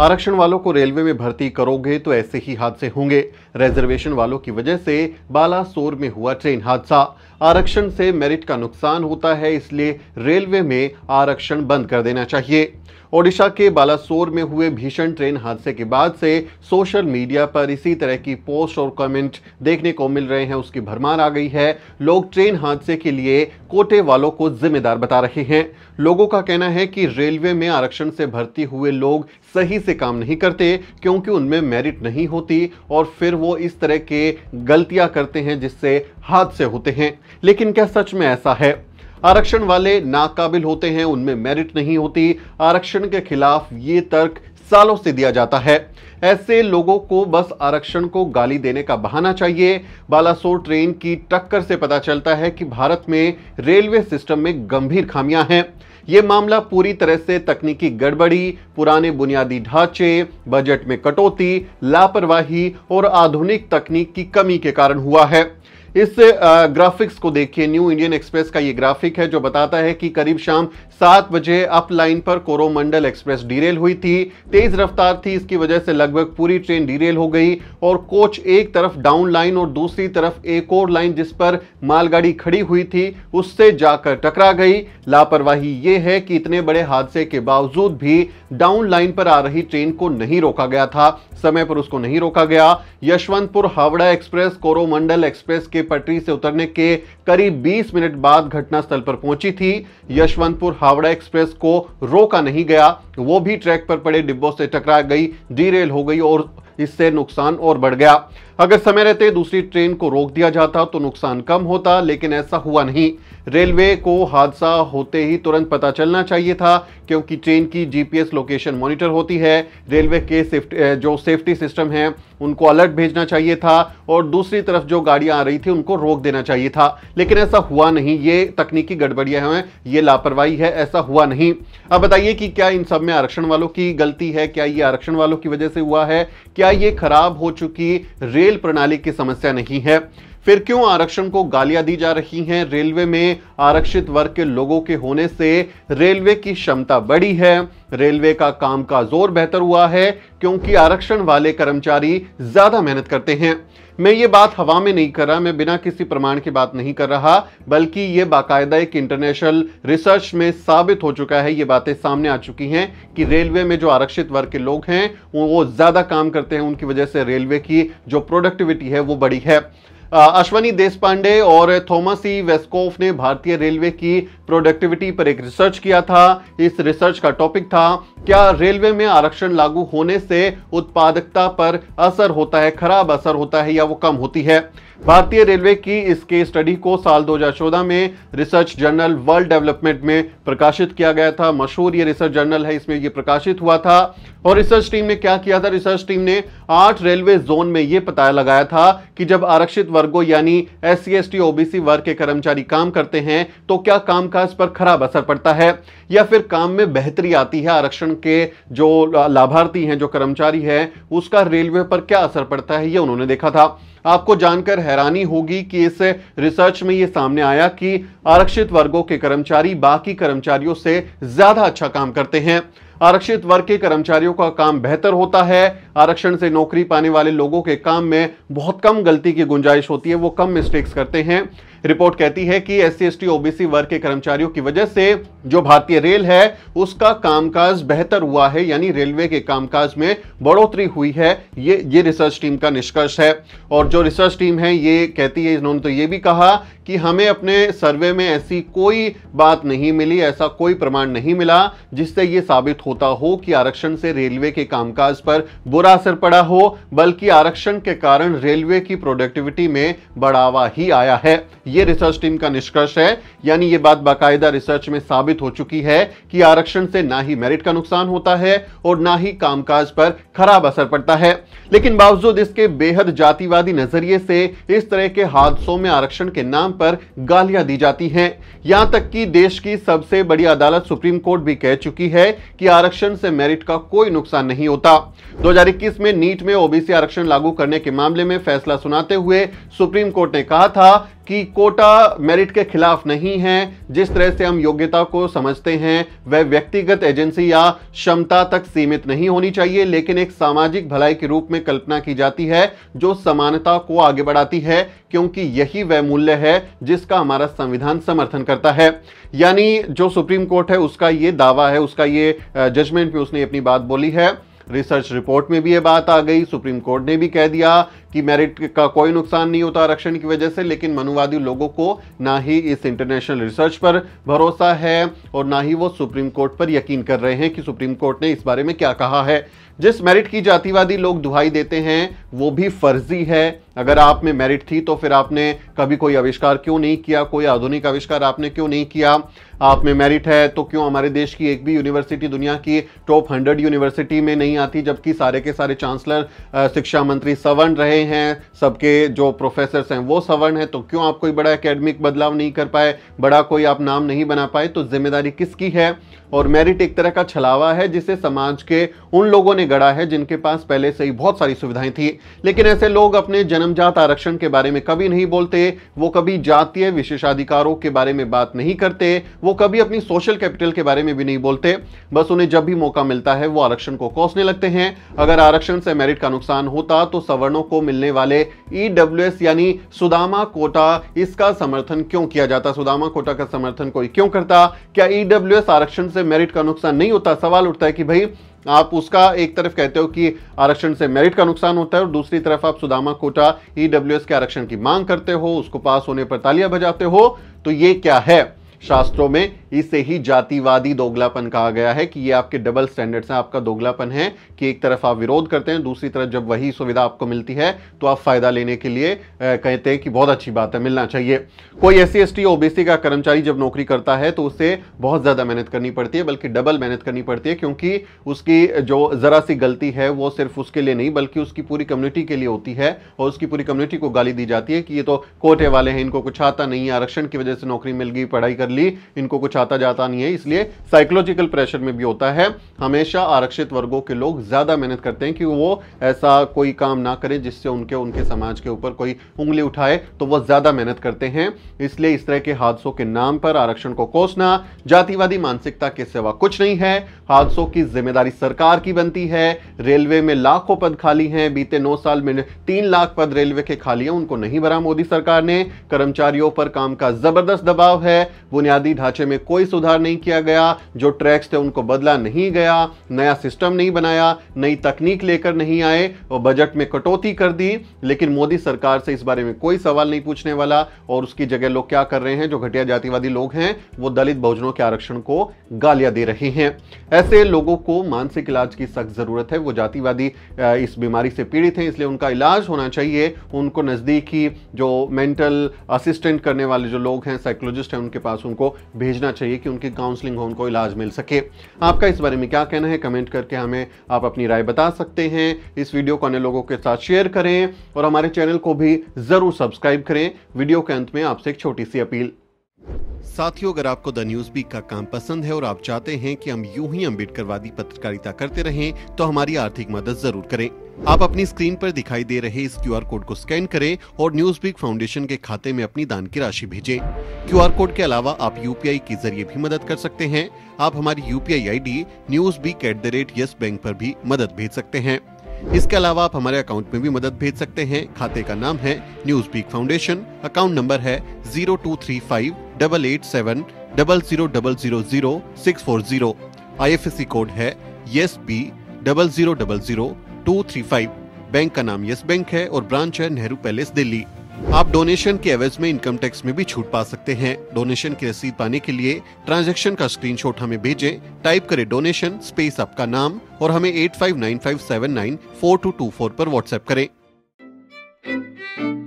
आरक्षण वालों को रेलवे में भर्ती करोगे तो ऐसे ही हादसे होंगे रिजर्वेशन वालों की वजह से बालासोर में हुआ ट्रेन हादसा आरक्षण से मेरिट का नुकसान होता है इसलिए रेलवे में आरक्षण बंद कर देना चाहिए ओडिशा के बालासोर में हुए भीषण ट्रेन हादसे के बाद से सोशल मीडिया पर इसी तरह की पोस्ट और कमेंट देखने को मिल रहे हैं उसकी भरमार आ गई है लोग ट्रेन हादसे के लिए कोटे वालों को जिम्मेदार बता रहे हैं लोगों का कहना है कि रेलवे में आरक्षण से भर्ती हुए लोग सही से काम नहीं करते क्योंकि उनमें मेरिट नहीं होती और फिर वो इस तरह के गलतियां करते हैं जिससे हादसे होते हैं लेकिन क्या सच में ऐसा है आरक्षण वाले नाकाबिल होते हैं उनमें मेरिट नहीं होती आरक्षण के खिलाफ ये तर्क सालों से दिया जाता है ऐसे लोगों को बस आरक्षण को गाली देने का बहाना चाहिए बालासोर ट्रेन की टक्कर से पता चलता है कि भारत में रेलवे सिस्टम में गंभीर खामियां हैं ये मामला पूरी तरह से तकनीकी गड़बड़ी पुराने बुनियादी ढांचे बजट में कटौती लापरवाही और आधुनिक तकनीक की कमी के कारण हुआ है इस ग्राफिक्स को देखिए न्यू इंडियन एक्सप्रेस का ये ग्राफिक है जो बताता है कि करीब शाम सात बजे अप लाइन पर कोरोमंडल एक्सप्रेस डीरेल हुई थी तेज रफ्तार थी इसकी वजह से लगभग पूरी ट्रेन डीरेल हो गई और कोच एक तरफ डाउन लाइन और दूसरी तरफ एक और लाइन जिस पर मालगाड़ी खड़ी हुई थी उससे जाकर टकरा गई लापरवाही ये है कि इतने बड़े हादसे के बावजूद भी डाउन लाइन पर आ रही ट्रेन को नहीं रोका गया था समय पर उसको नहीं रोका गया यशवंतपुर हावड़ा एक्सप्रेस कोरोमंडल एक्सप्रेस के की पटरी से उतरने के करीब 20 मिनट बाद घटनास्थल पर पहुंची थी यशवंतपुर हावड़ा एक्सप्रेस को रोका नहीं गया वो भी ट्रैक पर पड़े डिब्बों से टकरा गई डीरेल हो गई और इससे नुकसान और बढ़ गया अगर समय रहते दूसरी ट्रेन को रोक दिया जाता तो नुकसान कम होता लेकिन ऐसा हुआ नहीं रेलवे को हादसा होते ही तुरंत पता चलना चाहिए था क्योंकि ट्रेन की जीपीएस लोकेशन मॉनिटर होती है रेलवे के सेफ्टी जो सेफ्टी सिस्टम है उनको अलर्ट भेजना चाहिए था और दूसरी तरफ जो गाड़ियां आ रही थी उनको रोक देना चाहिए था लेकिन ऐसा हुआ नहीं ये तकनीकी गड़बड़ियां हैं ये लापरवाही है ऐसा हुआ नहीं अब बताइए कि क्या इन सब में आरक्षण वालों की गलती है क्या ये आरक्षण वालों की वजह से हुआ है क्या ये खराब हो चुकी रेल प्रणाली की समस्या नहीं है फिर क्यों आरक्षण को गालियां दी जा रही हैं रेलवे में आरक्षित वर्ग के लोगों के होने से रेलवे की क्षमता बढ़ी है रेलवे का काम का जोर बेहतर हुआ है क्योंकि आरक्षण वाले कर्मचारी ज्यादा मेहनत करते हैं मैं ये बात हवा में नहीं कर रहा मैं बिना किसी प्रमाण की बात नहीं कर रहा बल्कि ये बाकायदा एक इंटरनेशनल रिसर्च में साबित हो चुका है ये बातें सामने आ चुकी हैं कि रेलवे में जो आरक्षित वर्ग के लोग हैं वो ज़्यादा काम करते हैं उनकी वजह से रेलवे की जो प्रोडक्टिविटी है वो बड़ी है अश्वनी देशपांडे और थॉमस ई वेस्कोफ ने भारतीय रेलवे की प्रोडक्टिविटी पर एक रिसर्च किया था इस रिसर्च का टॉपिक था क्या रेलवे में आरक्षण लागू होने से उत्पादकता पर असर होता है खराब असर होता है या वो कम होती है भारतीय रेलवे की इस केस स्टडी को साल 2014 में रिसर्च जर्नल वर्ल्ड डेवलपमेंट में प्रकाशित किया गया था मशहूर ये रिसर्च जर्नल है इसमें ये प्रकाशित हुआ था और रिसर्च टीम ने क्या किया था रिसर्च टीम ने आठ रेलवे जोन में ये पता लगाया था कि जब आरक्षित वर्गों यानी S C S T OBC वर्ग के कर्मचारी काम करते हैं तो क्या कामकाज पर खराब असर पड़ता है या फिर काम में बेहतरी आती है आरक्षण के जो लाभार्थी हैं जो कर्मचारी हैं उसका रेलवे पर क्या असर पड़ता है ये उन्होंने देखा था आपको जानकर हैरानी होगी कि इस रिसर्च में ये सामने आया कि आरक्षित वर्गों के कर्मचारी बाकी कर्मचारियों से ज्यादा अच्छा काम करते हैं आरक्षित वर्ग के कर्मचारियों का काम बेहतर होता है आरक्षण से नौकरी पाने वाले लोगों के काम में बहुत कम गलती की गुंजाइश होती है वो कम मिस्टेक्स करते हैं रिपोर्ट कहती है कि एस सी ओबीसी वर्ग के कर्मचारियों की वजह से जो भारतीय रेल है उसका कामकाज बेहतर हुआ है यानी रेलवे के कामकाज में बढ़ोतरी हुई है ये ये रिसर्च टीम का निष्कर्ष है और जो रिसर्च टीम है ये कहती है इन्होंने तो ये भी कहा कि हमें अपने सर्वे में ऐसी कोई बात नहीं मिली ऐसा कोई प्रमाण नहीं मिला जिससे ये साबित होता हो कि आरक्षण से रेलवे के कामकाज पर बुरा असर पड़ा हो बल्कि आरक्षण के कारण रेलवे की प्रोडक्टिविटी में बढ़ावा ही आया है ये रिसर्च टीम का निष्कर्ष है यानी ये बात बाकायदा रिसर्च में साबित हो चुकी है कि आरक्षण से ना ही मेरिट का नुकसान होता है और ना ही कामकाज पर खराब असर पड़ता है लेकिन बावजूद इसके बेहद जातिवादी नजरिए से इस तरह के हादसों में आरक्षण के नाम पर गालियां दी जाती हैं यहां तक कि देश की सबसे बड़ी अदालत सुप्रीम कोर्ट भी कह चुकी है कि आरक्षण से मेरिट का कोई नुकसान नहीं होता 2021 में नीट में ओबीसी आरक्षण लागू करने के मामले में फैसला सुनाते हुए सुप्रीम कोर्ट ने कहा था कि कोटा मेरिट के खिलाफ नहीं है जिस तरह से हम योग्यता को समझते हैं वह व्यक्तिगत एजेंसी या क्षमता तक सीमित नहीं होनी चाहिए लेकिन एक सामाजिक भलाई के रूप में कल्पना की जाती है जो समानता को आगे बढ़ाती है क्योंकि यही वह मूल्य है जिसका हमारा संविधान समर्थन करता है यानी जो सुप्रीम कोर्ट है उसका ये दावा है उसका ये जजमेंट में उसने अपनी बात बोली है रिसर्च रिपोर्ट में भी ये बात आ गई सुप्रीम कोर्ट ने भी कह दिया कि मेरिट का कोई नुकसान नहीं होता आरक्षण की वजह से लेकिन मनुवादी लोगों को ना ही इस इंटरनेशनल रिसर्च पर भरोसा है और ना ही वो सुप्रीम कोर्ट पर यकीन कर रहे हैं कि सुप्रीम कोर्ट ने इस बारे में क्या कहा है जिस मेरिट की जातिवादी लोग दुहाई देते हैं वो भी फर्जी है अगर आप में मेरिट थी तो फिर आपने कभी कोई आविष्कार क्यों नहीं किया कोई आधुनिक आविष्कार आपने क्यों नहीं किया आप में मेरिट है तो क्यों हमारे देश की एक भी यूनिवर्सिटी दुनिया की टॉप हंड्रेड यूनिवर्सिटी में नहीं आती जबकि सारे के सारे चांसलर शिक्षा मंत्री सवर्ण रहे बड़े हैं सबके जो प्रोफेसर हैं वो सवर्ण हैं तो क्यों आप कोई बड़ा एकेडमिक बदलाव नहीं कर पाए बड़ा कोई आप नाम नहीं बना पाए तो जिम्मेदारी किसकी है और मेरिट एक तरह का छलावा है जिसे समाज के उन लोगों ने गढ़ा है जिनके पास पहले से ही बहुत सारी सुविधाएं थी लेकिन ऐसे लोग अपने जन्मजात आरक्षण के बारे में कभी नहीं बोलते वो कभी जातीय विशेषाधिकारों के बारे में बात नहीं करते वो कभी अपनी सोशल कैपिटल के बारे में भी नहीं बोलते बस उन्हें जब भी मौका मिलता है वो आरक्षण को कोसने लगते हैं अगर आरक्षण से मेरिट का नुकसान होता तो सवर्णों को मिलने वाले ईडब्ल्यूएस e यानी सुदामा कोटा इसका समर्थन क्यों किया जाता सुदामा कोटा का समर्थन कोई क्यों करता क्या ईडब्ल्यूएस e आरक्षण से मेरिट का नुकसान नहीं होता सवाल उठता है कि भाई आप उसका एक तरफ कहते हो कि आरक्षण से मेरिट का नुकसान होता है और दूसरी तरफ आप सुदामा कोटा ईडब्ल्यूएस e के आरक्षण की मांग करते हो उसको पास होने पर तालियां बजाते हो तो ये क्या है शास्त्रों में इसे ही जातिवादी दोगलापन कहा गया है कि ये आपके डबल स्टैंडर्ड्स हैं आपका दोगलापन है कि एक तरफ आप विरोध करते हैं दूसरी तरफ जब वही सुविधा आपको मिलती है तो आप फायदा लेने के लिए कहते हैं कि बहुत अच्छी बात है मिलना चाहिए कोई एस सी ओबीसी का कर्मचारी जब नौकरी करता है तो उसे बहुत ज़्यादा मेहनत करनी पड़ती है बल्कि डबल मेहनत करनी पड़ती है क्योंकि उसकी जो ज़रा सी गलती है वो सिर्फ उसके लिए नहीं बल्कि उसकी पूरी कम्युनिटी के लिए होती है और उसकी पूरी कम्युनिटी को गाली दी जाती है कि ये तो कोटे वाले हैं इनको कुछ आता नहीं है आरक्षण की वजह से नौकरी मिल गई पढ़ाई कर जनरली इनको कुछ आता जाता नहीं है इसलिए साइकोलॉजिकल प्रेशर में भी होता है हमेशा आरक्षित वर्गों के लोग ज़्यादा मेहनत करते हैं कि वो ऐसा कोई काम ना करें जिससे उनके उनके समाज के ऊपर कोई उंगली उठाए तो वह ज़्यादा मेहनत करते हैं इसलिए इस तरह के हादसों के नाम पर आरक्षण को कोसना जातिवादी मानसिकता के सिवा कुछ नहीं है हादसों की जिम्मेदारी सरकार की बनती है रेलवे में लाखों पद खाली हैं बीते नौ साल में तीन लाख पद रेलवे के खाली हैं उनको नहीं भरा मोदी सरकार ने कर्मचारियों पर काम का जबरदस्त दबाव है वो बुनियादी ढांचे में कोई सुधार नहीं किया गया जो ट्रैक्स थे उनको बदला नहीं गया नया सिस्टम नहीं बनाया नई तकनीक लेकर नहीं आए और बजट में कटौती कर दी लेकिन मोदी सरकार से इस बारे में कोई सवाल नहीं पूछने वाला और उसकी जगह लोग क्या कर रहे हैं जो घटिया जातिवादी लोग हैं वो दलित बहुजनों के आरक्षण को गालियां दे रहे हैं ऐसे लोगों को मानसिक इलाज की सख्त जरूरत है वो जातिवादी इस बीमारी से पीड़ित हैं इसलिए उनका इलाज होना चाहिए उनको नज़दीकी जो मेंटल असिस्टेंट करने वाले जो लोग हैं साइकोलॉजिस्ट हैं उनके पास उनको भेजना चाहिए कि उनकी काउंसलिंग हो उनको इलाज मिल सके आपका इस बारे में क्या कहना है कमेंट करके हमें आप अपनी राय बता सकते हैं इस वीडियो को अन्य लोगों के साथ शेयर करें और हमारे चैनल को भी ज़रूर सब्सक्राइब करें वीडियो के अंत में आपसे एक छोटी सी अपील साथियों अगर आपको द न्यूज बीक का काम पसंद है और आप चाहते हैं कि हम यूं ही अम्बेडकरवादी पत्रकारिता करते रहें तो हमारी आर्थिक मदद जरूर करें आप अपनी स्क्रीन पर दिखाई दे रहे इस क्यूआर कोड को स्कैन करें और न्यूज बिग फाउंडेशन के खाते में अपनी दान की राशि भेजें। क्यूआर कोड के अलावा आप यूपीआई के जरिए भी मदद कर सकते हैं आप हमारी UPI ID news beak at the rate yes bank पर भी मदद भेज सकते हैं इसके अलावा आप हमारे अकाउंट में भी मदद भेज सकते हैं खाते का नाम है news beak foundation account number है zero two three five double eight seven double zero double zero zero six four zero I F S C code है yes B double zero double zero two three five bank का नाम yes bank है और branch है Nehru palace Delhi आप donation के एवज में इनकम टैक्स में भी छूट पा सकते हैं डोनेशन की रसीद पाने के लिए ट्रांजैक्शन का स्क्रीनशॉट हमें भेजें टाइप करें डोनेशन स्पेस आपका नाम और हमें eight five nine five seven nine four two two four पर व्हाट्सएप करें